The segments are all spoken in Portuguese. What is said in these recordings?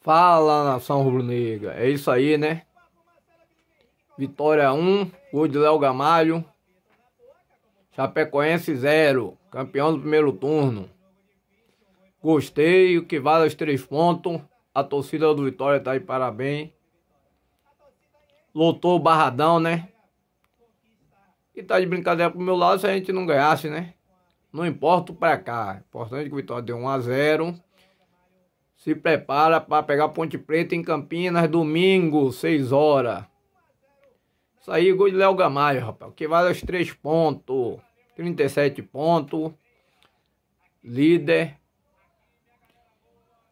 Fala nação rubro-negra, é isso aí, né? Vitória 1, gol de Léo Gamalho. Chapecoense 0, campeão do primeiro turno. Gostei, o que vale é os três pontos. A torcida do Vitória tá aí, parabéns. Lotou o barradão, né? E tá de brincadeira pro meu lado se a gente não ganhasse, né? Não importa pra cá. Importante que o Vitória deu 1 a 0 se prepara para pegar Ponte Preta em Campinas domingo, 6 horas. Isso aí, gol de Léo Gamalho, rapaz. Que vale os 3 pontos. 37 pontos. Líder.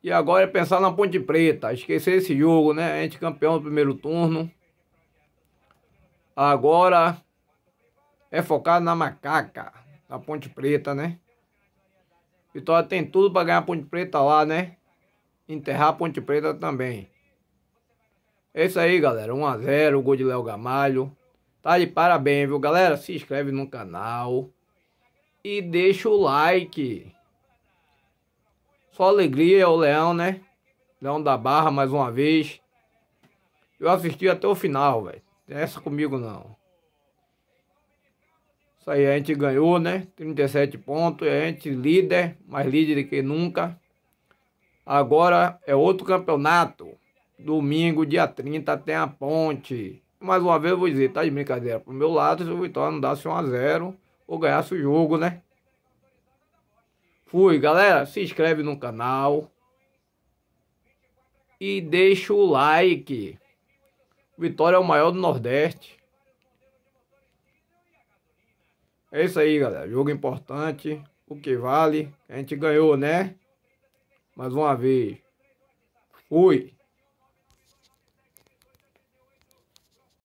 E agora é pensar na Ponte Preta. Esquecer esse jogo, né? A gente campeão do primeiro turno. Agora é focado na macaca. Na Ponte Preta, né? Vitória tem tudo para ganhar a Ponte Preta lá, né? enterrar a Ponte Preta também. É isso aí, galera. 1x0, gol de Léo Gamalho. Tá de parabéns, viu, galera? Se inscreve no canal e deixa o like. Só alegria é o Leão, né? Leão da Barra, mais uma vez. Eu assisti até o final, velho. Essa comigo não. Isso aí, a gente ganhou, né? 37 pontos, a gente líder, mais líder que nunca. Agora é outro campeonato. Domingo, dia 30, tem a ponte. Mais uma vez eu vou dizer, tá de brincadeira. Pro meu lado, se o Vitória não dasse 1x0 ou ganhasse o jogo, né? Fui, galera. Se inscreve no canal. E deixa o like. Vitória é o maior do Nordeste. É isso aí, galera. Jogo importante. O que vale. A gente ganhou, né? mais uma vez. Fui.